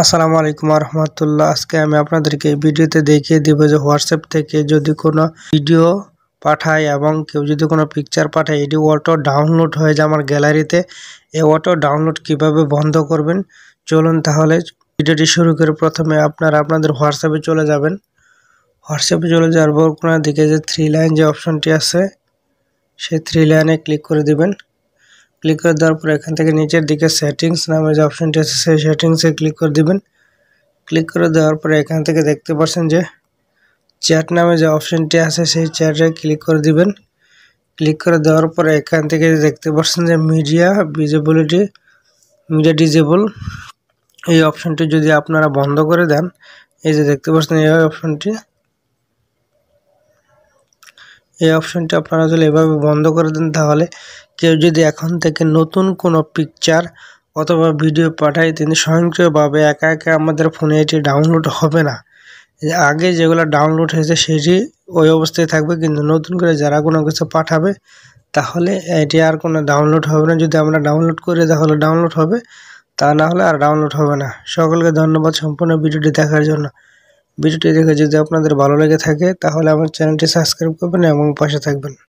আসসালামু আলাইকুম রহমতুল্লাহ আজকে আমি আপনাদেরকে ভিডিওতে দেখিয়ে দেবো যে হোয়াটসঅ্যাপ থেকে যদি কোনো ভিডিও পাঠায় এবং কেউ যদি কোনো পিকচার পাঠায় এটি অটো ডাউনলোড হয়ে যায় আমার গ্যালারিতে এই অটো ডাউনলোড কিভাবে বন্ধ করবেন চলুন তাহলে ভিডিওটি শুরু করে প্রথমে আপনারা আপনাদের হোয়াটসঅ্যাপে চলে যাবেন হোয়াটসঅ্যাপে চলে যাওয়ার পর কোনো দিকে যে থ্রি লাইন যে অপশনটি আছে সেই থ্রি লাইনে ক্লিক করে দেবেন ক্লিক করে দেওয়ার পর এখান থেকে নিচের দিকে সেটিংস নামে যে অপশনটি আছে সেই সেটিংসে ক্লিক করে দিবেন ক্লিক করে দেওয়ার পরে এখান থেকে দেখতে পাচ্ছেন যে চ্যাট নামে যে অপশনটি আছে সেই চ্যাটে ক্লিক করে দিবেন ক্লিক করে দেওয়ার পর এখান থেকে দেখতে পাচ্ছেন যে মিডিয়া ভিজেবলিটি মিডিয়া ডিজেবল এই অপশনটি যদি আপনারা বন্ধ করে দেন এই যে দেখতে পাচ্ছেন এই অপশনটি এই অপশনটি আপনারা যদি এভাবে বন্ধ করে দেন তাহলে কেউ যদি এখন থেকে নতুন কোনো পিকচার অথবা ভিডিও পাঠায় তিনি স্বয়ংক্রিয়ভাবে একা একা আমাদের ফোনে এটি ডাউনলোড হবে না আগে যেগুলো ডাউনলোড হয়েছে সেটি ওই অবস্থায় থাকবে কিন্তু নতুন করে যারা কোনো কিছু পাঠাবে তাহলে এটি আর কোনো ডাউনলোড হবে না যদি আমরা ডাউনলোড করি তাহলে ডাউনলোড হবে তা না হলে আর ডাউনলোড হবে না সকলকে ধন্যবাদ সম্পূর্ণ ভিডিওটি দেখার জন্য ভিডিওটি দেখে যদি আপনাদের ভালো লেগে থাকে তাহলে আমার চ্যানেলটি সাবস্ক্রাইব করবেন এবং পাশে থাকবেন